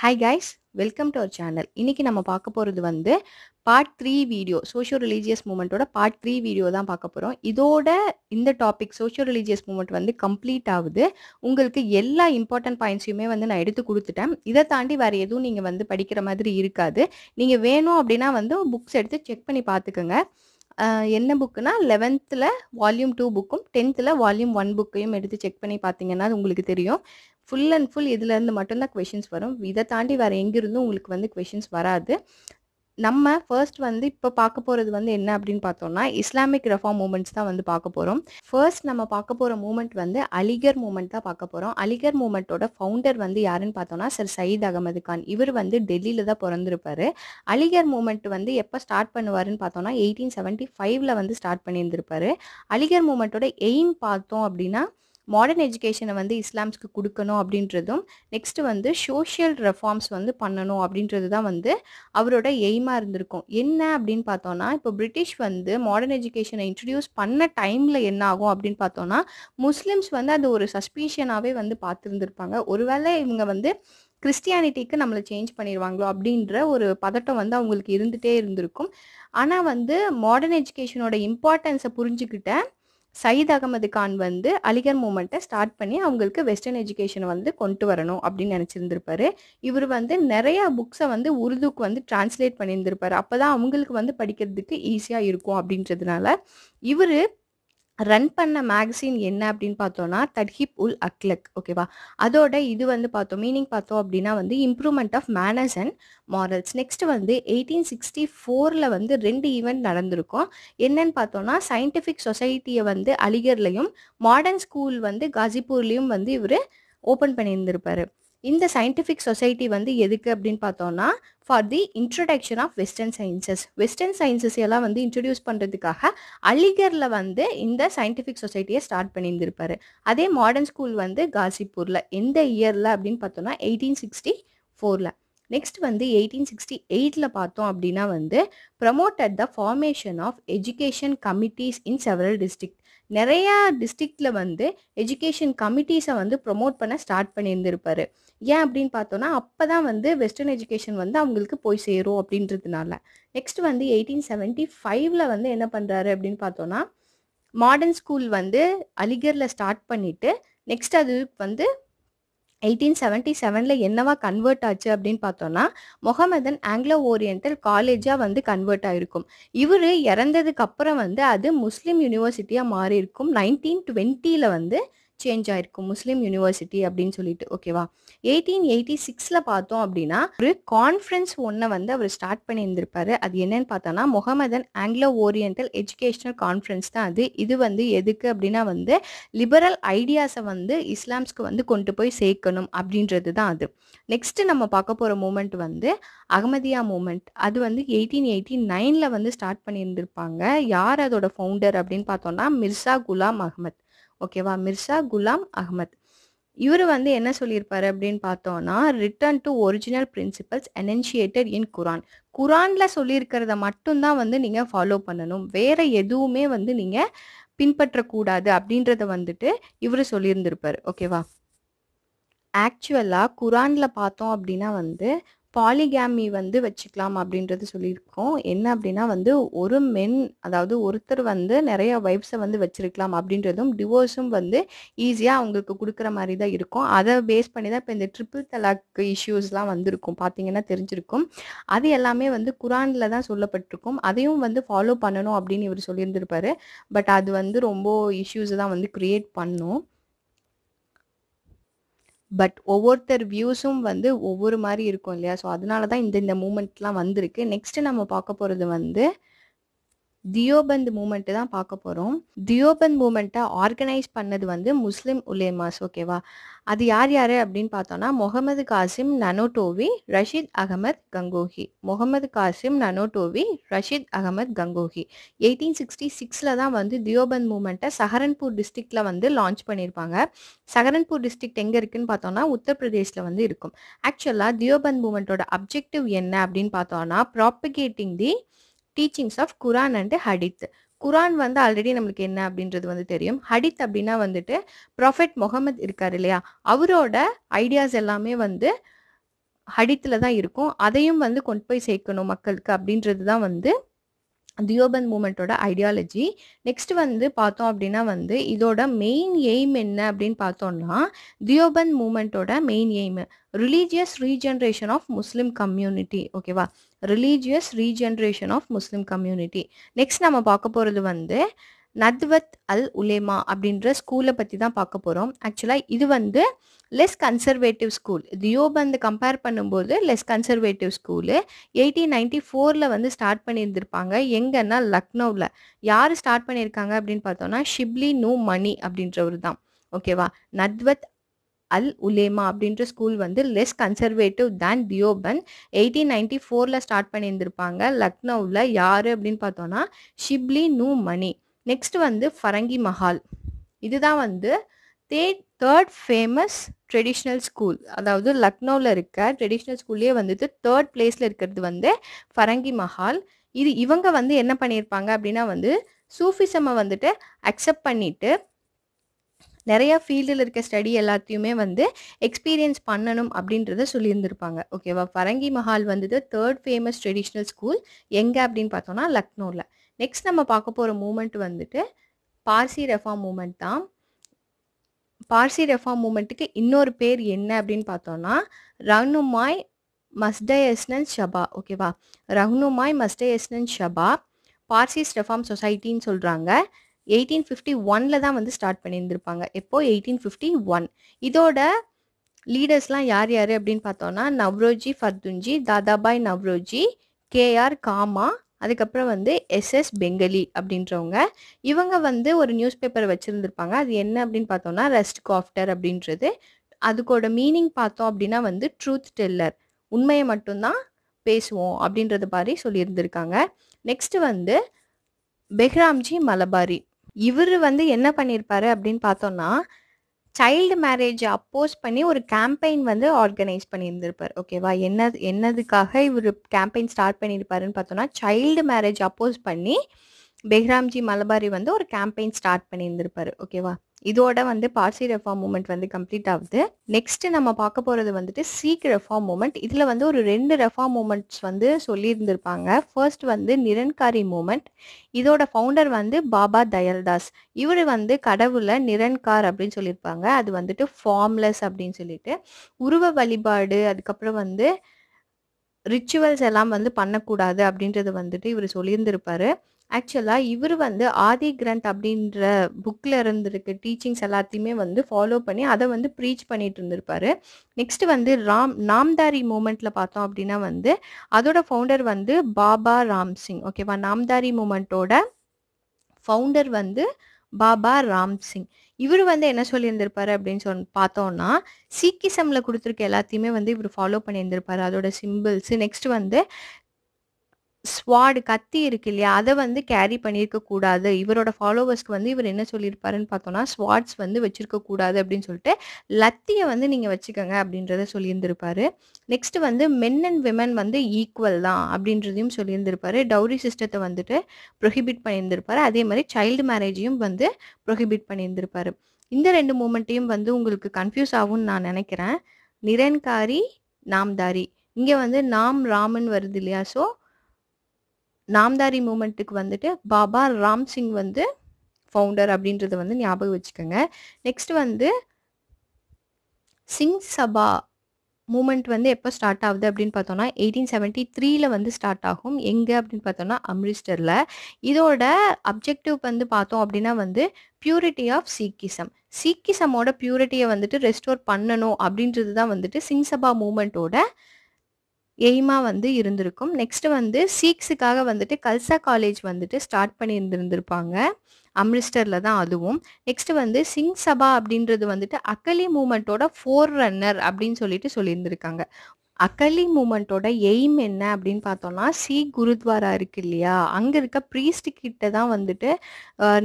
hi guys welcome to our channel இன்றைக்கி நம்ம பார்க்க போகிறது வந்து part three video socio religious மூமெண்ட்டோட பார்ட் த்ரீ வீடியோ தான் பார்க்க போகிறோம் இதோட இந்த டாபிக் சோஷியோ ரிலீஜியஸ் மூமெண்ட் வந்து கம்ப்ளீட் ஆகுது உங்களுக்கு எல்லா இம்பார்ட்டன்ட் பாயிண்ட்ஸையுமே வந்து நான் எடுத்து கொடுத்துட்டேன் இதை தாண்டி வேறு எதுவும் நீங்கள் வந்து படிக்கிற மாதிரி இருக்காது நீங்கள் வேணும் அப்படின்னா வந்து புக்ஸ் எடுத்து செக் பண்ணி பார்த்துக்கோங்க என்ன புக்குனா லெவன்த்தில் வால்யூம் டூ புக்கும் டென்த்தில் வால்யூம் ஒன் புக்கையும் எடுத்து செக் பண்ணி பார்த்தீங்கன்னா உங்களுக்கு தெரியும் ஃபுல் அண்ட் ஃபுல் இதுலேருந்து மட்டும்தான் கொஷின்ஸ் வரும் இதை தாண்டி வேறு எங்கேருந்தும் உங்களுக்கு வந்து கொஷின்ஸ் வராது நம்ம ஃபர்ஸ்ட் வந்து இப்போ பார்க்க போகிறது வந்து என்ன அப்படின்னு பார்த்தோம்னா இஸ்லாமிக் ரெஃபார்ம் மூமெண்ட்ஸ் தான் வந்து பார்க்க போகிறோம் ஃபர்ஸ்ட் நம்ம பார்க்க போகிற மூமெண்ட் வந்து அலிகர் மூமெண்ட் தான் பார்க்க போகிறோம் அலிகர் மூமெண்ட்டோட ஃபவுண்டர் வந்து யாருன்னு பார்த்தோம்னா சார் சயீத் அகமது கான் இவர் வந்து டெல்லியில் தான் பிறந்திருப்பார் அலிகர் மூமெண்ட் வந்து எப்போ ஸ்டார்ட் பண்ணுவாருன்னு பார்த்தோம்னா எயிட்டீன் செவன்ட்டி ஃபைவ்ல வந்து ஸ்டார்ட் பண்ணியிருந்திருப்பார் அலிகர் மூமெண்ட்டோட எய்ம் பார்த்தோம் அப்படின்னா மாடர்ன் எஜுகேஷனை வந்து இஸ்லாம்ஸ்க்கு கொடுக்கணும் அப்படின்றதும் நெக்ஸ்ட் வந்து சோஷியல் ரெஃபார்ம்ஸ் வந்து பண்ணணும் அப்படின்றது தான் வந்து அவரோட எய்மாக இருந்திருக்கும் என்ன அப்படின்னு பார்த்தோன்னா இப்போ பிரிட்டிஷ் வந்து மாடர்ன் எஜுகேஷனை இன்ட்ரடியூஸ் பண்ண டைமில் என்ன ஆகும் அப்படின்னு பார்த்தோன்னா முஸ்லிம்ஸ் வந்து அது ஒரு சஸ்பீஷனாகவே வந்து பார்த்துருந்துருப்பாங்க ஒருவேளை இவங்க வந்து கிறிஸ்டியானிட்டிக்கு நம்மளை சேஞ்ச் பண்ணிடுவாங்களோ அப்படின்ற ஒரு பதட்டம் வந்து அவங்களுக்கு இருந்துகிட்டே இருந்திருக்கும் ஆனால் வந்து மாடர்ன் எஜுகேஷனோட இம்பார்ட்டன்ஸை புரிஞ்சுக்கிட்ட சயீத் அகமது கான் வந்து அலிகர் மூமெண்ட்டை ஸ்டார்ட் பண்ணி அவங்களுக்கு வெஸ்டர்ன் எஜுகேஷனை வந்து கொண்டு வரணும் அப்படின்னு நினச்சிருந்துருப்பாரு இவர் வந்து நிறைய புக்ஸை வந்து உருதுக்கு வந்து டிரான்ஸ்லேட் பண்ணியிருந்திருப்பார் அப்போ தான் அவங்களுக்கு வந்து படிக்கிறதுக்கு ஈஸியாக இருக்கும் அப்படின்றதுனால இவர் ரன் பண்ண மேக்சின் என்ன அப்படின்னு பார்த்தோம்னா தட்ஹிப் உல் அக்லக் ஓகேவா அதோட இது வந்து பார்த்தோம் மீனிங் பார்த்தோம் அப்படின்னா வந்து improvement of manners and morals next வந்து எயிட்டீன் சிக்ஸ்டி ஃபோரில் வந்து ரெண்டு ஈவெண்ட் நடந்திருக்கும் என்னன்னு பார்த்தோம்னா சயின்டிஃபிக் சொசைட்டியை வந்து அலிகர்லையும் மாடர்ன் ஸ்கூல் வந்து காஜிப்பூர்லேயும் வந்து இவர் ஓப்பன் பண்ணியிருந்திருப்பாரு இந்த சயின்டிஃபிக் சொசைட்டி வந்து எதுக்கு அப்படின்னு பார்த்தோம்னா for the introduction of western sciences western sciences எல்லாம் வந்து இன்ட்ரடியூஸ் பண்ணுறதுக்காக அலிகரில் வந்து இந்த சயின்டிஃபிக் சொசைட்டியை ஸ்டார்ட் பண்ணியிருந்திருப்பார் அதே மாடர்ன் ஸ்கூல் வந்து காசிப்பூரில் எந்த இயரில் அப்படின்னு பார்த்தோம்னா எயிட்டீன் சிக்ஸ்டி ஃபோரில் நெக்ஸ்ட் வந்து எயிட்டீன் சிக்ஸ்டி எயிட்டில் பார்த்தோம் அப்படின்னா வந்து promote at the formation of education committees in several district நிறையா டிஸ்ட்ரிக்டில் வந்து எஜுகேஷன் கமிட்டிஸை வந்து ப்ரொமோட் பண்ண ஸ்டார்ட் பண்ணியிருந்திருப்பாரு ஏன் அப்படின்னு பார்த்தோன்னா அப்போ தான் வந்து வெஸ்டர்ன் எஜுகேஷன் வந்து அவங்களுக்கு போய் சேரும் அப்படின்றதுனால நெக்ஸ்ட் வந்து எயிட்டீன் செவன்டி ஃபைவ்ல வந்து என்ன பண்ணுறாரு அப்படின்னு பார்த்தோன்னா மாடர்ன் ஸ்கூல் வந்து அலிகரில் ஸ்டார்ட் பண்ணிவிட்டு நெக்ஸ்ட் அது வந்து எயிட்டீன் செவன்ட்டி செவனில் என்னவா கன்வெர்ட் ஆச்சு அப்படின்னு பார்த்தோம்னா முகமதன் ஆங்கிலோ ஓரியன்டல் காலேஜாக வந்து கன்வெர்ட் ஆகிருக்கும் இவர் இறந்ததுக்கு அப்புறம் வந்து அது முஸ்லீம் யூனிவர்சிட்டியாக மாறி இருக்கும் நைன்டீன் டுவெண்ட்டியில் வந்து சேஞ்ச் ஆயிருக்கும் முஸ்லீம் யூனிவர்சிட்டி அப்படின்னு சொல்லிட்டு ஓகேவா எயிட்டீன் எயிட்டி சிக்ஸில் பார்த்தோம் அப்படின்னா ஒரு கான்ஃபரன்ஸ் ஒன்றை வந்து அவர் ஸ்டார்ட் பண்ணியிருந்திருப்பாரு அது என்னன்னு பார்த்தோன்னா Mohammedan Anglo Oriental educational conference தான் அது இது வந்து எதுக்கு அப்படின்னா வந்து லிபரல் ஐடியாஸை வந்து இஸ்லாம்ஸ்க்கு வந்து கொண்டு போய் சேர்க்கணும் அப்படின்றது தான் அது நெக்ஸ்ட் நம்ம பார்க்க போகிற மூமெண்ட் வந்து அகமதியா மூமெண்ட் அது வந்து எயிட்டீன் எயிட்டி நைனில் வந்து ஸ்டார்ட் பண்ணியிருந்திருப்பாங்க யார் அதோட ஃபவுண்டர் அப்படின்னு பார்த்தோம்னா மிர்சா குலாம் அகமத் ஓகேவா மிர்சா குலாம் அகமத் இவர் வந்து என்ன சொல்லியிருப்பார் அப்படின்னு பார்த்தோம்னா return to original principles enunciated in Quran குரானில் சொல்லியிருக்கிறத மட்டும்தான் வந்து நீங்கள் ஃபாலோ பண்ணணும் வேற எதுவுமே வந்து நீங்கள் பின்பற்றக்கூடாது அப்படின்றத வந்துட்டு இவர் சொல்லியிருந்திருப்பார் ஓகேவா ஆக்சுவலாக குரானில் பார்த்தோம் அப்படின்னா வந்து பாலிகேமி வந்து வச்சுக்கலாம் அப்படின்றது சொல்லியிருக்கோம் என்ன அப்படின்னா வந்து ஒரு மென் அதாவது ஒருத்தர் வந்து நிறைய வைப்ஸை வந்து வச்சிருக்கலாம் அப்படின்றதும் டிவோர்ஸும் வந்து ஈஸியாக அவங்களுக்கு கொடுக்குற மாதிரி தான் இருக்கும் அதை பேஸ் பண்ணி தான் இப்போ இந்த ட்ரிபிள் தலாக் இஷ்யூஸ்லாம் வந்திருக்கும் பார்த்தீங்கன்னா தெரிஞ்சிருக்கும் அது எல்லாமே வந்து குரானில் தான் சொல்லப்பட்டிருக்கும் அதையும் வந்து ஃபாலோ பண்ணணும் அப்படின்னு இவர் சொல்லியிருந்திருப்பாரு பட் அது வந்து ரொம்ப இஷ்யூஸ் தான் வந்து க்ரியேட் பண்ணும் பட் ஒவ்வொருத்தர் வியூஸும் வந்து ஒவ்வொரு மாதிரி இருக்கும் இல்லையா ஸோ அதனால தான் இந்த இந்த மூமெண்ட்லாம் வந்திருக்கு நெக்ஸ்ட்டு நம்ம பார்க்க போகிறது வந்து தியோபந்த் மூமெண்ட்டு தான் பார்க்க போகிறோம் தியோபந்த் மூமெண்ட்டை ஆர்கனைஸ் பண்ணது வந்து முஸ்லீம் உலேமாஸ் ஓகேவா அது யார் யார் அப்படின்னு பார்த்தோன்னா முகமது காசிம் நனோட்டோவி ரஷீத் அகமது கங்கோஹி முகமது காசிம் நனோட்டோவி ரஷீத் அகமது கங்கோஹி எயிட்டீன் சிக்ஸ்டி சிக்ஸில் தான் வந்து தியோபந்த் மூமெண்ட்டை சஹரன்பூர் டிஸ்ட்ரிக்டில் வந்து லான்ச் பண்ணியிருப்பாங்க சஹரன்பூர் டிஸ்ட்ரிக்ட் எங்கே இருக்குன்னு பார்த்தோன்னா உத்தரப்பிரதேஷில் வந்து இருக்கும் ஆக்சுவலாக தியோபந்த் மூமெண்ட்டோட அப்ஜெக்டிவ் என்ன அப்படின்னு பார்த்தோன்னா propagating the teachings of Quran and Hadith Quran வந்து ஆல்ரெடி நம்மளுக்கு என்ன அப்படின்றது வந்து தெரியும் ஹடித் அப்படின்னா வந்துட்டு ப்ரொஃபெட் முகமது இருக்கார் இல்லையா அவரோட ஐடியாஸ் எல்லாமே வந்து ஹடித்தில் தான் இருக்கும் அதையும் வந்து கொண்டு போய் சேர்க்கணும் மக்களுக்கு அப்படின்றது தான் வந்து தியோபந்த் மூமெண்ட்டோட ஐடியாலஜி நெக்ஸ்ட் வந்து பார்த்தோம் அப்படின்னா வந்து இதோட மெயின் எய்ம் என்ன அப்படின்னு பார்த்தோம்னா தியோபந்த் மூமெண்ட்டோட main aim religious regeneration of Muslim community ஓகேவா religious regeneration of Muslim community next நம்ம பார்க்க போகிறது வந்து நத்வத் அல் உலேமா அப்படின்ற ஸ்கூலை பற்றி தான் பார்க்க போகிறோம் ஆக்சுவலாக இது வந்து less conservative school Deoband compare பண்ணும்போது less conservative school eighteen ninety ஃபோரில் வந்து ஸ்டார்ட் பண்ணியிருந்திருப்பாங்க எங்கன்னா லக்னோவில் யார் ஸ்டார்ட் பண்ணியிருக்காங்க அப்படின்னு பார்த்தோம்னா ஷிப்லி நூ மணி அப்படின்றவர் தான் ஓகேவா நத்வத் அல் உலேமா அப்படின்ற ஸ்கூல் வந்து less conservative than Deoband eighteen ninety ஃபோரில் ஸ்டார்ட் பண்ணியிருந்திருப்பாங்க லக்னோவில் யார் அப்படின்னு பார்த்தோன்னா ஷிப்லி நூ மணி நெக்ஸ்ட் வந்து ஃபரங்கி மஹால் இதுதான் வந்து the third famous traditional school அதாவது லக்னோவில் இருக்க ட்ரெடிஷ்னல் ஸ்கூல்லேயே வந்துட்டு தேர்ட் பிளேஸில் இருக்கிறது வந்து ஃபரங்கி மஹால் இது இவங்க வந்து என்ன பண்ணியிருப்பாங்க அப்படின்னா வந்து சூஃபிசம்மை வந்துட்டு அக்செப்ட் பண்ணிவிட்டு நிறையா ஃபீல்டில் இருக்க ஸ்டடி எல்லாத்தையுமே வந்து எக்ஸ்பீரியன்ஸ் பண்ணணும் அப்படின்றத சொல்லியிருந்திருப்பாங்க ஓகேவா பரங்கி மஹால் வந்தது தேர்ட் ஃபேமஸ் ட்ரெடிஷ்னல் ஸ்கூல் எங்கே அப்படின்னு பார்த்தோம்னா லக்னோவில் நெக்ஸ்ட் நம்ம பார்க்க போகிற மூமெண்ட் வந்துட்டு பார்சி ரெஃபார்ம் மூமெண்ட் தான் பார்சி ரெஃபார்ம் மூமெண்ட்டுக்கு இன்னொரு பேர் என்ன அப்படின்னு பார்த்தோம்னா ரஹ்னுமாய் மஸ்டயஸ்னன் ஷபா ஓகேவா ரஹ்னுமாய் மஸ்டயஸ்னன் ஷபா பார்சிஸ் ரெஃபார்ம் சொசைட்டின்னு சொல்கிறாங்க எயிட்டீன் ஃபிஃப்டி ஒனில் தான் வந்து ஸ்டார்ட் பண்ணியிருந்திருப்பாங்க எப்போ எயிட்டீன் ஃபிஃப்டி ஒன் இதோட லீடர்ஸ்லாம் யார் யார் அப்படின்னு பார்த்தோன்னா நவ்ரோஜி ஃபர்துஞ்சி தாதாபாய் நவ்ரோஜி கேஆர் காமா அதுக்கப்புறம் வந்து எஸ்எஸ் பெங்கலி அப்படின்றவங்க இவங்க வந்து ஒரு நியூஸ் பேப்பர் வச்சுருந்துருப்பாங்க அது என்ன அப்படின்னு பார்த்தோம்னா ரெஸ்ட் காஃப்டர் அப்படின்றது அதுக்கோட மீனிங் பார்த்தோம் அப்படின்னா வந்து ட்ரூத் டெல்லர் உண்மையை மட்டும்தான் பேசுவோம் அப்படின்றது மாதிரி சொல்லியிருந்திருக்காங்க நெக்ஸ்ட் வந்து பெஹ்ராம்ஜி மலபாரி இவர் வந்து என்ன பண்ணியிருப்பாரு அப்படின்னு பார்த்தோம்னா சைல்டு மேரேஜ் அப்போஸ் பண்ணி ஒரு கேம்பெயின் வந்து ஆர்கனைஸ் பண்ணியிருந்திருப்பார் ஓகேவா என்ன என்னதுக்காக இவர் கேம்பெயின் ஸ்டார்ட் பண்ணியிருப்பாருன்னு பார்த்தோம்னா சைல்டு மேரேஜ் அப்போஸ் பண்ணி பெஹ்ராம்ஜி மலபாரி வந்து ஒரு கேம்பெயின் ஸ்டார்ட் பண்ணியிருந்திருப்பாரு ஓகேவா இதோட வந்து பார்சி ரெஃபார்ம் மூமெண்ட் வந்து கம்ப்ளீட் ஆகுது நெக்ஸ்ட் நம்ம பார்க்க போகிறது வந்துட்டு சீக் ரெஃபார்ம் மூமெண்ட் இதில் வந்து ஒரு ரெண்டு ரெஃபார்ம் மூமெண்ட்ஸ் வந்து சொல்லியிருந்திருப்பாங்க ஃபர்ஸ்ட் வந்து நிரன்காரி மூமெண்ட் இதோட ஃபவுண்டர் வந்து பாபா தயல்தாஸ் இவர் வந்து கடவுளை நிரன்கார் அப்படின்னு சொல்லியிருப்பாங்க அது வந்துட்டு ஃபார்ம்லெஸ் அப்படின்னு சொல்லிட்டு உருவ வழிபாடு அதுக்கப்புறம் வந்து ரிச்சுவல்ஸ் எல்லாம் வந்து பண்ணக்கூடாது அப்படின்றது வந்துட்டு இவர் சொல்லியிருந்திருப்பாரு ஆக்சுவலாக இவர் வந்து ஆதி கிரந்த் அப்படின்ற புக்கில் இருந்துருக்கு டீச்சிங்ஸ் எல்லாத்தையுமே வந்து ஃபாலோ பண்ணி அதை வந்து ப்ரீச் பண்ணிட்டு இருந்திருப்பார் நெக்ஸ்ட் வந்து ராம் நாம்தாரி மூமெண்ட்டில் பார்த்தோம் அப்படின்னா வந்து அதோட ஃபவுண்டர் வந்து பாபா ராம் சிங் ஓகேவா நாம்தாரி மூமெண்ட்டோட ஃபவுண்டர் வந்து பாபா ராம் சிங் இவர் வந்து என்ன சொல்லியிருந்திருப்பாரு அப்படின்னு சொல் பார்த்தோம்னா சீக்கிசமில் கொடுத்துருக்க எல்லாத்தையுமே வந்து இவர் ஃபாலோ பண்ணியிருந்திருப்பாரு அதோட சிம்பிள்ஸ் நெக்ஸ்ட் வந்து ஸ்வாடு கத்தி இருக்கு இல்லையா அதை வந்து கேரி பண்ணியிருக்க கூடாது இவரோட ஃபாலோவர்ஸ்க்கு வந்து இவர் என்ன சொல்லியிருப்பாருன்னு பார்த்தோம்னா ஸ்வாட்ஸ் வந்து வச்சிருக்க கூடாது அப்படின்னு சொல்லிட்டு லத்தியை வந்து நீங்கள் வச்சுக்கோங்க அப்படின்றத சொல்லியிருந்திருப்பாரு நெக்ஸ்ட் வந்து மென் அண்ட் விமன் வந்து ஈக்குவல் தான் அப்படின்றதையும் சொல்லியிருந்திருப்பாரு டவுரி சிஸ்டத்தை வந்துட்டு ப்ரொஹிபிட் பண்ணியிருந்திருப்பாரு அதே மாதிரி சைல்டு மேரேஜையும் வந்து ப்ரொஹிபிட் பண்ணியிருந்திருப்பாரு இந்த ரெண்டு மூமெண்ட்டையும் வந்து உங்களுக்கு கன்ஃபியூஸ் ஆகும்னு நான் நினைக்கிறேன் நிரன்காரி நாம்தாரி இங்கே வந்து நாம் ராமன் வருது இல்லையா ஸோ நாம்தாரி மூமெண்ட்டுக்கு வந்துட்டு பாபா ராம் சிங் வந்து ஃபவுண்டர் அப்படின்றத வந்து ஞாபகம் வச்சுக்கோங்க நெக்ஸ்ட் வந்து சிங் சபா மூமெண்ட் வந்து எப்போ ஸ்டார்ட் ஆகுது அப்படின்னு பார்த்தோம்னா எயிட்டீன் செவன்ட்டி த்ரீல வந்து ஸ்டார்ட் ஆகும் எங்கே அப்படின்னு பார்த்தோம்னா அம்ரிஸ்டரில் இதோட அப்ஜெக்டிவ் வந்து பார்த்தோம் அப்படின்னா வந்து பியூரிட்டி ஆஃப் சீக்கிசம் சீக்கிசமோட பியூரிட்டியை வந்துட்டு ரெஸ்டோர் பண்ணணும் அப்படின்றது தான் வந்துட்டு சிங் சபா மூமெண்ட்டோட எய்மாக வந்து இருந்திருக்கும் நெக்ஸ்ட் வந்து சீக்ஸுக்காக வந்துட்டு கல்சா காலேஜ் வந்துட்டு ஸ்டார்ட் பண்ணி இருந்திருந்திருப்பாங்க அம்ரிஸ்டரில் தான் அதுவும் நெக்ஸ்ட் வந்து சிங் சபா அப்படின்றது வந்துட்டு அக்கலி மூமெண்ட்டோட ஃபோர் ரன்னர் அப்படின்னு சொல்லிட்டு சொல்லியிருந்திருக்காங்க அகலி மூமெண்ட்டோட எய்ம் என்ன அப்படின்னு பார்த்தோம்னா சி குருத்வாரா இருக்கு இல்லையா அங்கே இருக்க ப்ரீஸ்ட் கிட்ட தான் வந்துட்டு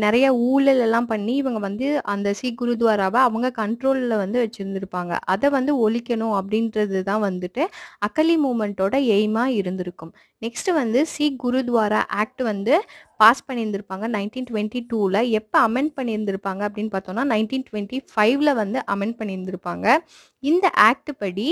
நிறைய ஊழல் எல்லாம் பண்ணி இவங்க வந்து அந்த சி குருத்வாராவை அவங்க கண்ட்ரோலில் வந்து வச்சுருந்துருப்பாங்க அதை வந்து ஒழிக்கணும் அப்படின்றது தான் வந்துட்டு அகலி மூமெண்ட்டோட எய்மாக இருந்திருக்கும் நெக்ஸ்ட் வந்து சி குருத்வாரா ஆக்ட் வந்து பாஸ் பண்ணியிருந்திருப்பாங்க நைன்டீன் டுவெண்ட்டி டூவில் எப்போ அமெண்ட் பண்ணியிருந்திருப்பாங்க அப்படின்னு பார்த்தோம்னா நைன்டீன் டுவெண்ட்டி ஃபைவ்ல வந்து அமெண்ட் பண்ணியிருந்திருப்பாங்க இந்த ஆக்ட் படி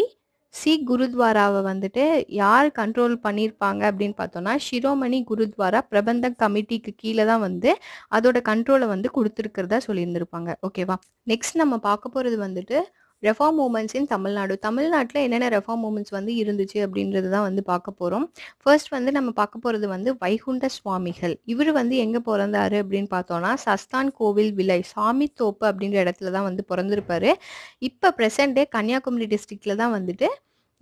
சீக் குருத்வாராவை வந்துட்டு யார் கண்ட்ரோல் பண்ணியிருப்பாங்க அப்படின்னு பார்த்தோம்னா ஷிரோமணி குருத்வாரா பிரபந்த கமிட்டிக்கு கீழே தான் வந்து அதோட கண்ட்ரோலை வந்து கொடுத்துருக்கிறதா சொல்லியிருந்திருப்பாங்க ஓகேவா நெக்ஸ்ட் நம்ம பார்க்க போகிறது வந்துட்டு ரெஃபார்ம் மூமெண்ட்ஸ் இன் தமிழ்நாடு தமிழ்நாட்டில் என்னென்ன ரெஃபார்ம் மூமெண்ட்ஸ் வந்து இருந்துச்சு அப்படின்றது தான் வந்து பார்க்க போகிறோம் ஃபர்ஸ்ட் வந்து நம்ம பார்க்க போகிறது வந்து வைகுண்ட சுவாமிகள் இவர் வந்து எங்கே பிறந்தாரு அப்படின்னு பார்த்தோன்னா சஸ்தான் கோவில் விலை சாமி தோப்பு அப்படின்ற இடத்துல தான் வந்து பிறந்திருப்பாரு இப்போ ப்ரெசென்ட் கன்னியாகுமரி டிஸ்ட்ரிக்டில் தான் வந்துட்டு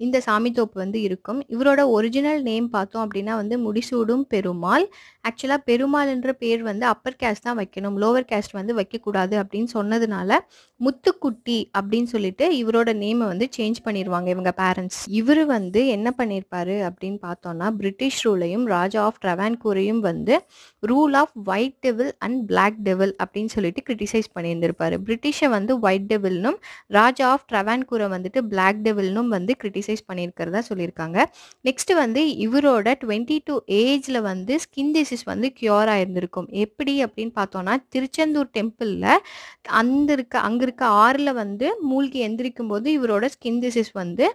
இந்த சாமி தோப்பு வந்து இருக்கும் இவரோட ஒரிஜினல் நேம் பார்த்தோம் அப்படின்னா வந்து முடிசூடும் பெருமாள் ஆக்சுவலாக பெருமாள் என்ற பேர் வந்து அப்பர் கேஸ்ட் தான் வைக்கணும் லோவர் கேஸ்ட் வந்து வைக்கக்கூடாது அப்படின்னு சொன்னதுனால முத்துக்குட்டி அப்படின்னு சொல்லிட்டு இவரோட நேமை வந்து சேஞ்ச் பண்ணிடுவாங்க இவங்க பேரண்ட்ஸ் இவர் வந்து என்ன பண்ணியிருப்பாரு அப்படின்னு பார்த்தோம்னா பிரிட்டிஷ் ரூலையும் ராஜா ஆஃப் ட்ரவான்கூரையும் வந்து rule of white devil and black devil அப்படின்னு சொல்லிட்டு கிரிட்டிசைஸ் பண்ணியிருந்திருப்பாரு பிரிட்டிஷை வந்து ஒயிட் டெவில்னும் ராஜா ஆஃப் ட்ரவான்கூரை வந்துட்டு பிளாக் டெவில்னும் வந்து கிரிட்டிசை டிசைஸ் பண்ணியிருக்கிறதா சொல்லியிருக்காங்க நெக்ஸ்ட் வந்து இவரோட டுவெண்ட்டி டூ ஏஜில் வந்து ஸ்கின் டிசீஸ் வந்து கியூர் ஆயிருந்திருக்கும் எப்படி அப்படின்னு பார்த்தோம்னா திருச்செந்தூர் டெம்பிளில் அந்த இருக்க அங்கே இருக்க ஆறில் வந்து மூழ்கி எந்திரிக்கும் போது இவரோட ஸ்கின் டிசீஸ் வந்து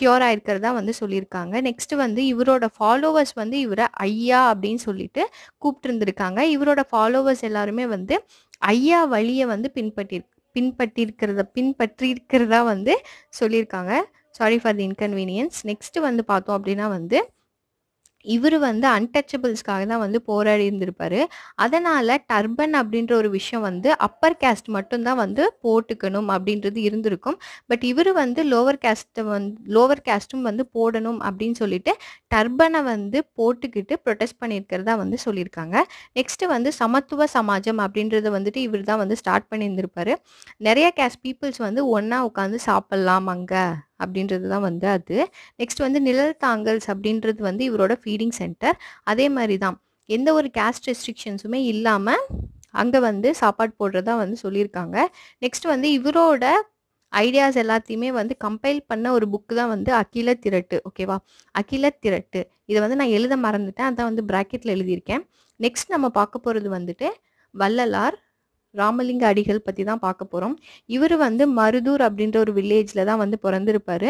கியூர் ஆயிருக்கிறதா வந்து சொல்லியிருக்காங்க நெக்ஸ்ட் வந்து இவரோட ஃபாலோவர்ஸ் வந்து இவரை ஐயா அப்படின்னு சொல்லிட்டு கூப்பிட்டு இருந்திருக்காங்க இவரோட ஃபாலோவர்ஸ் எல்லாருமே வந்து ஐயா வழியை வந்து பின்பற்றி பின்பற்றிருக்கிறத பின்பற்றிருக்கிறதா வந்து சொல்லியிருக்காங்க sorry for the inconvenience next வந்து பார்த்தோம் அப்படின்னா வந்து இவர் வந்து அன்டச்சபிள்ஸ்க்காக தான் வந்து போராடி இருந்திருப்பாரு அதனால டர்பன் அப்படின்ற ஒரு விஷயம் வந்து அப்பர் கேஸ்ட் மட்டும்தான் வந்து போட்டுக்கணும் அப்படின்றது இருந்திருக்கும் பட் இவர் வந்து லோவர் கேஸ்ட்டை வந்து லோவர் கேஸ்ட்டும் வந்து போடணும் அப்படின்னு சொல்லிட்டு டர்பனை வந்து போட்டுக்கிட்டு ப்ரொடெஸ்ட் பண்ணியிருக்கிறதா வந்து சொல்லியிருக்காங்க நெக்ஸ்ட் வந்து சமத்துவ சமாஜம் அப்படின்றத வந்துட்டு இவர் தான் வந்து ஸ்டார்ட் பண்ணியிருந்திருப்பாரு நிறைய கேஸ்ட் பீப்புள்ஸ் வந்து ஒன்றா உட்காந்து சாப்பிட்லாம் அங்கே அப்படின்றது தான் வந்து அது நெக்ஸ்ட் வந்து நிழல் தாங்கல்ஸ் அப்படின்றது வந்து இவரோட ஃபீடிங் சென்டர் அதே மாதிரி தான் எந்த ஒரு கேஸ்ட் ரெஸ்ட்ரிக்ஷன்ஸுமே இல்லாமல் அங்கே வந்து சாப்பாடு போடுறதா வந்து சொல்லியிருக்காங்க நெக்ஸ்ட் வந்து இவரோட ஐடியாஸ் எல்லாத்தையுமே வந்து கம்பைல் பண்ண ஒரு புக்கு தான் வந்து அகில திரட்டு ஓகேவா அகில திரட்டு இதை வந்து நான் எழுத மறந்துட்டேன் அதான் வந்து ப்ராக்கெட்டில் எழுதியிருக்கேன் நெக்ஸ்ட் நம்ம பார்க்க போகிறது வந்துட்டு வள்ளலார் ராமலிங்க அடிகள் பற்றி தான் பார்க்க போகிறோம் இவர் வந்து மருதூர் அப்படின்ற ஒரு வில்லேஜில் தான் வந்து பிறந்திருப்பார்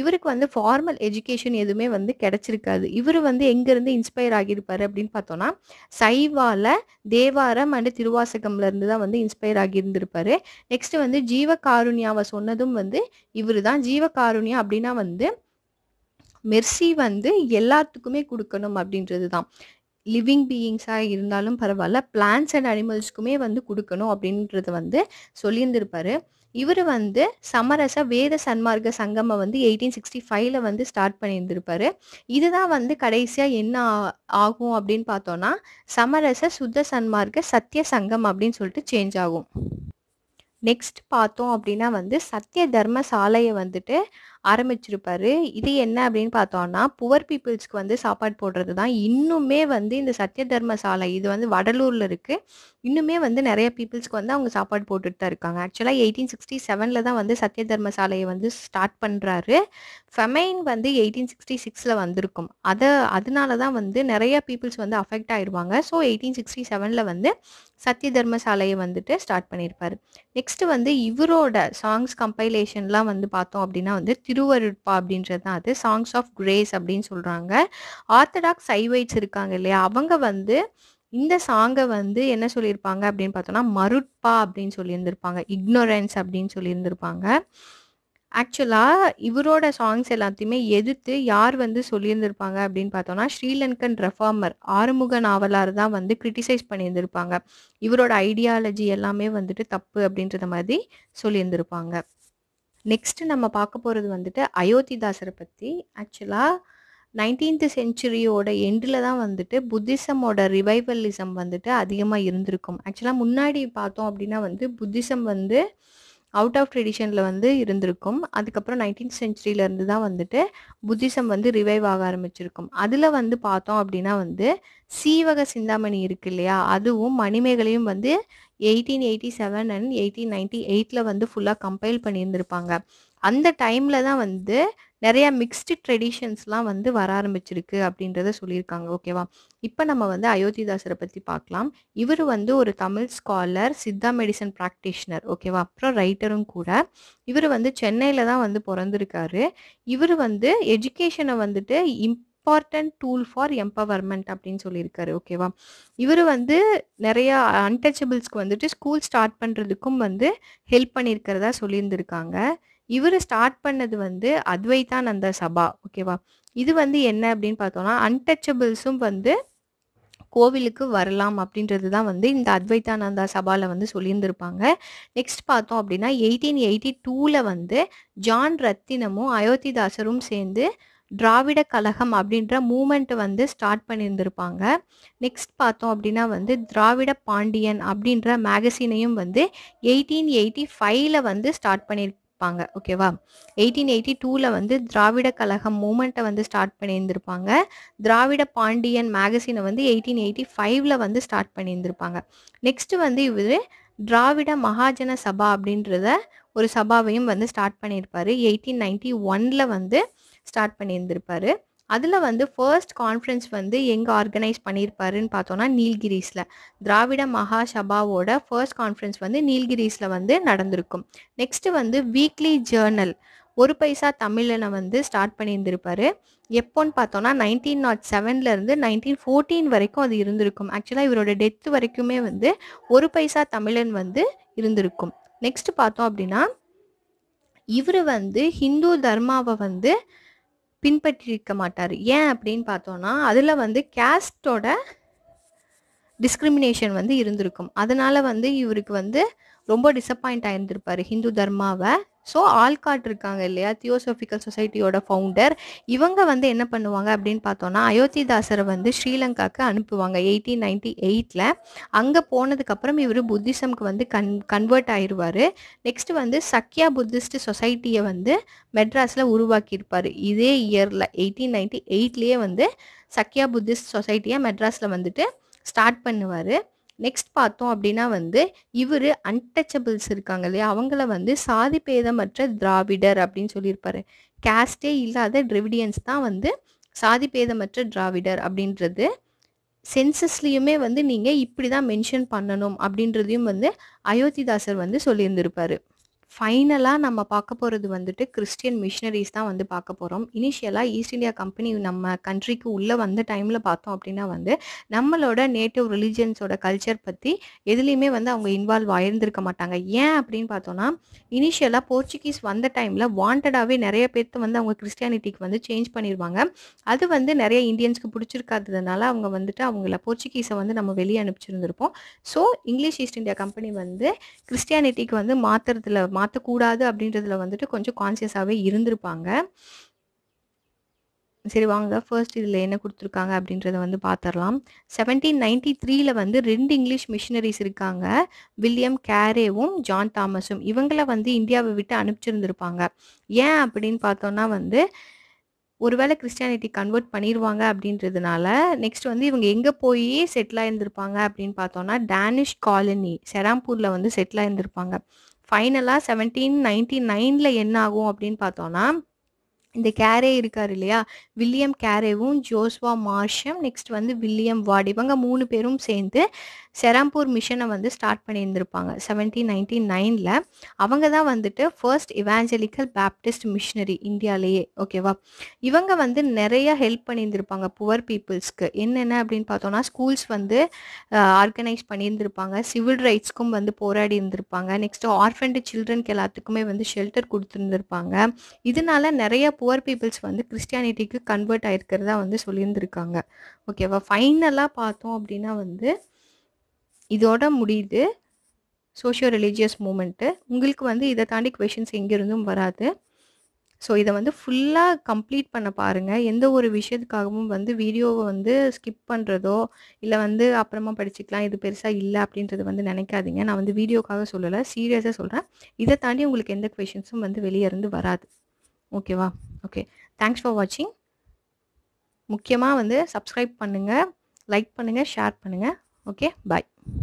இவருக்கு வந்து ஃபார்மல் எஜுகேஷன் எதுவுமே வந்து கிடச்சிருக்காது இவர் வந்து எங்கேருந்து இன்ஸ்பயர் ஆகியிருப்பார் அப்படின்னு பார்த்தோன்னா சைவால தேவாரம் அண்டு திருவாசகம்லேருந்து தான் வந்து இன்ஸ்பயர் ஆகியிருந்திருப்பார் நெக்ஸ்ட் வந்து ஜீவகாருண்யாவை சொன்னதும் வந்து இவர் தான் ஜீவகாருண்யா அப்படின்னா வந்து மெர்சி வந்து எல்லாத்துக்குமே கொடுக்கணும் அப்படின்றது தான் லிவிங் பீயிங்ஸாக இருந்தாலும் பரவாயில்ல பிளான்ஸ் அண்ட் அனிமல்ஸ்க்குமே வந்து கொடுக்கணும் அப்படின்றத வந்து சொல்லியிருந்திருப்பார் இவர் வந்து சமரச வேத சன்மார்க்க சங்கம் வந்து எயிட்டீன் சிக்ஸ்டி ஃபைவ்ல வந்து ஸ்டார்ட் பண்ணியிருந்திருப்பார் இதுதான் வந்து கடைசியாக என்ன ஆகும் அப்படின்னு பார்த்தோன்னா சமரச சுத்த சன்மார்க்க சத்திய சங்கம் அப்படின்னு சொல்லிட்டு சேஞ்ச் ஆகும் நெக்ஸ்ட் பார்த்தோம் அப்படின்னா வந்து சத்திய தர்ம சாலையை வந்துட்டு ஆரம்பிச்சிருப்பாரு இது என்ன அப்படின்னு பார்த்தோம்னா புவர் பீப்புள்ஸ்க்கு வந்து சாப்பாடு போடுறது தான் இன்னுமே வந்து இந்த சத்திய தர்மசாலை இது வந்து வடலூரில் இருக்குது இன்னுமே வந்து நிறைய பீப்புள்ஸ்க்கு வந்து அவங்க சாப்பாடு போட்டுட்டு தான் இருக்காங்க ஆக்சுவலாக எயிட்டீன் சிக்ஸ்டி செவனில் தான் வந்து சத்திய தர்ம சாலையை வந்து ஸ்டார்ட் பண்ணுறாரு ஃபெமைன் வந்து எயிட்டீன் சிக்ஸ்டி சிக்ஸில் வந்திருக்கும் அதை அதனால தான் வந்து நிறைய பீப்புள்ஸ் வந்து அஃபெக்ட் ஆயிடுவாங்க ஸோ எயிட்டீன் சிக்ஸ்டி செவனில் வந்து சத்திய தர்மசாலையை சாலையை வந்துட்டு ஸ்டார்ட் பண்ணியிருப்பார் நெக்ஸ்ட்டு வந்து இவரோட சாங்ஸ் கம்பைலேஷன்லாம் வந்து பார்த்தோம் அப்படின்னா வந்து திருவருட்பா அப்படின்றது தான் அது சாங்ஸ் ஆஃப் கிரேஸ் அப்படின்னு சொல்கிறாங்க ஆர்த்தடாக்ஸ் சைவைட்ஸ் இருக்காங்க இல்லையா அவங்க வந்து இந்த சாங்கை வந்து என்ன சொல்லியிருப்பாங்க அப்படின்னு பார்த்தோம்னா மருட்பா அப்படின்னு சொல்லியிருந்திருப்பாங்க இக்னோரன்ஸ் அப்படின்னு சொல்லியிருந்திருப்பாங்க ஆக்சுவலாக இவரோட சாங்ஸ் எல்லாத்தையுமே எதிர்த்து யார் வந்து சொல்லியிருந்திருப்பாங்க அப்படின்னு பார்த்தோம்னா ஸ்ரீலங்கன் ரெஃபார்மர் ஆறுமுக நாவலார் தான் வந்து கிரிட்டிசைஸ் பண்ணியிருந்திருப்பாங்க இவரோட ஐடியாலஜி எல்லாமே வந்துட்டு தப்பு அப்படின்றத மாதிரி சொல்லியிருந்திருப்பாங்க நெக்ஸ்ட்டு நம்ம பார்க்க போகிறது வந்துட்டு அயோத்திதாசரை பற்றி ஆக்சுவலாக நைன்டீன்த் செஞ்சுரியோட எண்டில் தான் வந்துட்டு புத்திசமோட ரிவைவலிசம் வந்துட்டு அதிகமாக இருந்திருக்கும் ஆக்சுவலாக முன்னாடி பார்த்தோம் அப்படின்னா வந்து புத்திசம் வந்து அவுட் ஆஃப் ட்ரெடிஷனில் வந்து இருந்திருக்கும் அதுக்கப்புறம் நைன்டீன்த் செஞ்சுரியிலேருந்து தான் வந்துட்டு புத்திசம் வந்து ரிவைவ் ஆக ஆரம்பிச்சிருக்கும் அதில் வந்து பார்த்தோம் அப்படின்னா வந்து சீவக சிந்தாமணி இருக்கு இல்லையா அதுவும் மணிமேகலையும் வந்து eighteen eighty seven and eighteen ninety எயிட்டில் வந்து ஃபுல்லாக கம்பைல் பண்ணியிருந்திருப்பாங்க அந்த டைமில் தான் வந்து நிறையா மிக்ஸ்டு ட்ரெடிஷன்ஸ்லாம் வந்து வர ஆரம்பிச்சிருக்கு அப்படின்றத சொல்லியிருக்காங்க ஓகேவா இப்போ நம்ம வந்து அயோத்திதாசரை பற்றி பார்க்கலாம் இவர் வந்து ஒரு Tamil scholar Siddha medicine practitioner ஓகேவா அப்புறம் ரைட்டரும் கூட இவர் வந்து சென்னையில் தான் வந்து பிறந்திருக்காரு இவர் வந்து எஜுகேஷனை வந்துட்டு இம் இம்பார்ட்டன்ட் டூல் ஃபார் எம்பவர்மெண்ட் அப்படின்னு சொல்லியிருக்காரு ஓகேவா இவர் வந்து நிறையா அன்டச்சபிள்ஸ்க்கு வந்துட்டு ஸ்கூல் ஸ்டார்ட் பண்ணுறதுக்கும் வந்து ஹெல்ப் பண்ணியிருக்கிறதா சொல்லியிருந்திருக்காங்க இவர் ஸ்டார்ட் பண்ணது வந்து அந்த சபா ஓகேவா இது வந்து என்ன அப்படின்னு பார்த்தோம்னா அன்டச்சபிள்ஸும் வந்து கோவிலுக்கு வரலாம் அப்படின்றது தான் வந்து இந்த அத்வைதானந்தா சபாவில் வந்து சொல்லியிருந்திருப்பாங்க நெக்ஸ்ட் பார்த்தோம் அப்படின்னா எயிட்டீன் எயிட்டி டூவில் வந்து ஜான் ரத்தினமும் அயோத்திதாசரும் சேர்ந்து திராவிட கழகம் அப்படின்ற மூமெண்ட் வந்து ஸ்டார்ட் பண்ணியிருந்திருப்பாங்க நெக்ஸ்ட் பார்த்தோம் அப்படின்னா வந்து திராவிட பாண்டியன் அப்படின்ற மேகசினையும் வந்து எயிட்டீன் எயிட்டி ஃபைவ்ல வந்து ஸ்டார்ட் பண்ணியிருப்பாங்க ஓகேவா எயிட்டீன் எயிட்டி டூவில் வந்து திராவிட கழகம் மூமெண்ட்டை வந்து ஸ்டார்ட் பண்ணியிருந்திருப்பாங்க திராவிட பாண்டியன் மேகசினை வந்து எயிட்டீன் எயிட்டி ஃபைவ்ல வந்து ஸ்டார்ட் பண்ணியிருந்திருப்பாங்க நெக்ஸ்ட் வந்து இவர் திராவிட மகாஜன சபா அப்படின்றத ஒரு சபாவையும் வந்து ஸ்டார்ட் பண்ணியிருப்பார் எயிட்டீன் நைன்டி ஒன்ல வந்து ஸ்டார்ட் பண்ணியிருந்திருப்பாரு அதில் வந்து ஃபர்ஸ்ட் கான்ஃபரன்ஸ் வந்து எங்கே ஆர்கனைஸ் பண்ணியிருப்பாருன்னு பார்த்தோன்னா நீல்கிரிஸில் திராவிட மகாசபாவோட ஃபர்ஸ்ட் கான்ஃபரன்ஸ் வந்து நீல்கிரிஸில் வந்து நடந்திருக்கும் நெக்ஸ்ட்டு வந்து வீக்லி ஜேர்னல் ஒரு பைசா தமிழனை வந்து ஸ்டார்ட் பண்ணியிருந்திருப்பாரு எப்போன்னு பார்த்தோன்னா நைன்டீன் நாட் செவன்லேருந்து நைன்டீன் ஃபோர்டீன் வரைக்கும் அது இருந்திருக்கும் ஆக்சுவலாக இவரோட டெத்து வரைக்குமே வந்து ஒரு பைசா தமிழன் வந்து இருந்திருக்கும் நெக்ஸ்ட் பார்த்தோம் அப்படின்னா இவர் வந்து ஹிந்து தர்மாவை வந்து பின்பற்றியிருக்க மாட்டார் ஏன் அப்படின்னு பார்த்தோன்னா அதில் வந்து கேஸ்டோட டிஸ்கிரிமினேஷன் வந்து இருந்திருக்கும் அதனால் வந்து இவருக்கு வந்து ரொம்ப டிசப்பாயிண்ட் ஆகிருந்திருப்பார் ஹிந்து தர்மாவை ஸோ ஆல்காட் இருக்காங்க இல்லையா தியோசோஃபிக்கல் சொசைட்டியோட ஃபவுண்டர் இவங்க வந்து என்ன பண்ணுவாங்க அப்படின்னு பார்த்தோன்னா அயோத்திதாசரை வந்து ஸ்ரீலங்காக்கு அனுப்புவாங்க எயிட்டீன் நைன்டி எயிட்டில் அங்கே போனதுக்கப்புறம் இவர் புத்திசம்க்கு வந்து கன் கன்வெர்ட் ஆயிடுவார் நெக்ஸ்ட் வந்து சக்யா புத்திஸ்ட் சொசைட்டியை வந்து மெட்ராஸில் உருவாக்கியிருப்பார் இதே இயரில் எயிட்டீன் நைன்டி எயிட்லேயே வந்து சக்யா புத்திஸ்ட் சொசைட்டியை மெட்ராஸில் வந்துட்டு ஸ்டார்ட் பண்ணுவார் நெக்ஸ்ட் பார்த்தோம் அப்படின்னா வந்து இவர் அன்டச்சபிள்ஸ் இருக்காங்க இல்லையா அவங்கள வந்து சாதி பேதமற்ற திராவிடர் அப்படின்னு சொல்லியிருப்பாரு கேஸ்டே இல்லாத ட்ரிவிடியன்ஸ் தான் வந்து சாதி பேதமற்ற திராவிடர் அப்படின்றது சென்சஸ்லேயுமே வந்து நீங்கள் இப்படி தான் மென்ஷன் பண்ணணும் அப்படின்றதையும் வந்து அயோத்திதாசர் வந்து சொல்லியிருந்திருப்பாரு ஃபைனலாக நம்ம பார்க்க போகிறது வந்துட்டு கிறிஸ்டியன் மிஷினரிஸ் தான் வந்து பார்க்க போகிறோம் இனிஷியலாக ஈஸ்ட் இந்தியா கம்பெனி நம்ம கண்ட்ரிக்கு உள்ளே வந்த டைமில் பார்த்தோம் அப்படின்னா வந்து நம்மளோட நேட்டிவ் ரிலிஜியன்ஸோட கல்ச்சர் பற்றி எதுலேயுமே வந்து அவங்க இன்வால்வ் ஆயிருந்திருக்க மாட்டாங்க ஏன் அப்படின்னு பார்த்தோன்னா இனிஷியலாக போர்ச்சுகீஸ் வந்த டைமில் வாண்டடாகவே நிறைய பேர்த்து வந்து அவங்க கிறிஸ்டியானிட்டிக்கு வந்து சேஞ்ச் பண்ணிடுவாங்க அது வந்து நிறைய இந்தியன்ஸ்க்கு பிடிச்சிருக்காததுனால அவங்க வந்துட்டு அவங்கள போர்ச்சுகீஸை வந்து நம்ம வெளியே அனுப்பிச்சிருந்துருப்போம் so English East India company வந்து கிறிஸ்டியானிட்டிக்கு வந்து மாற்றுறதுல மா மாற்றக்கூடாது அப்படின்றதுல வந்துட்டு கொஞ்சம் கான்சியஸாகவே இருந்திருப்பாங்க சரி வாங்க ஃபர்ஸ்ட் இதில் என்ன கொடுத்துருக்காங்க அப்படின்றத வந்து பார்த்துடலாம் செவன்டீன் நைன்டி த்ரீயில் வந்து ரெண்டு இங்கிலீஷ் மிஷினரிஸ் இருக்காங்க வில்லியம் கேரேவும் ஜான் தாமஸும் இவங்கள வந்து இந்தியாவை விட்டு அனுப்பிச்சிருந்துருப்பாங்க ஏன் அப்படின்னு பார்த்தோன்னா வந்து ஒருவேளை கிறிஸ்டியானிட்டி கன்வெர்ட் பண்ணிடுவாங்க அப்படின்றதுனால நெக்ஸ்ட் வந்து இவங்க எங்கே போய் செட்டில் ஆயிருந்திருப்பாங்க அப்படின்னு பார்த்தோன்னா டேனிஷ் காலனி செராம்பூரில் வந்து செட்டில் ஆயிருந்திருப்பாங்க ஃபைனலாக செவன்டீன் நைன்டி நைனில் என்ன ஆகும் அப்படின்னு பார்த்தோன்னா இந்த கேரே இருக்கார் இல்லையா வில்லியம் கேரேவும் ஜோஸ்வா மார்ஷம் நெக்ஸ்ட் வந்து வில்லியம் வாட் இவங்க மூணு பேரும் சேர்ந்து செராம்பூர் மிஷனை வந்து ஸ்டார்ட் பண்ணியிருந்திருப்பாங்க செவன்டீன் நைன்டி நைனில் அவங்க தான் வந்துட்டு ஃபர்ஸ்ட் இவாஞ்சலிக்கல் பேப்டிஸ்ட் மிஷினரி இந்தியாலேயே ஓகேவா இவங்க வந்து நிறைய ஹெல்ப் பண்ணியிருந்திருப்பாங்க புவர் பீப்புள்ஸ்க்கு என்னென்ன அப்படின்னு பார்த்தோம்னா ஸ்கூல்ஸ் வந்து ஆர்கனைஸ் பண்ணியிருந்திருப்பாங்க சிவில் ரைட்ஸ்க்கும் வந்து போராடி இருந்திருப்பாங்க நெக்ஸ்ட் ஆர்ஃபன்டு சில்ட்ரனுக்கு எல்லாத்துக்குமே வந்து ஷெல்டர் கொடுத்துருந்துருப்பாங்க இதனால நிறைய புவர் பீப்புள்ஸ் வந்து கிறிஸ்டியானிட்டிக்கு கன்வெர்ட் ஆயிருக்கிறதா வந்து சொல்லியிருந்திருக்காங்க ஓகேவா ஃபைனலாக பார்த்தோம் அப்படின்னா வந்து இதோட முடியுது சோஷியோ ரிலீஜியஸ் மூமெண்ட்டு உங்களுக்கு வந்து இதை தாண்டி கொஷின்ஸ் எங்கேருந்தும் வராது ஸோ இதை வந்து ஃபுல்லாக கம்ப்ளீட் பண்ண பாருங்கள் எந்த ஒரு விஷயத்துக்காகவும் வந்து வீடியோவை வந்து ஸ்கிப் பண்ணுறதோ இல்லை வந்து அப்புறமா படிச்சுக்கலாம் இது பெருசாக இல்லை அப்படின்றது வந்து நினைக்காதீங்க நான் வந்து வீடியோக்காக சொல்லலை சீரியஸாக சொல்கிறேன் இதை தாண்டி உங்களுக்கு எந்த கொஷின்ஸும் வந்து வெளியே இருந்து வராது ஓகேவா ஓகே தேங்க்ஸ் ஃபார் வாட்சிங் முக்கியமாக வந்து சப்ஸ்கிரைப் பண்ணுங்கள் லைக் பண்ணுங்கள் ஷேர் பண்ணுங்கள் okay bye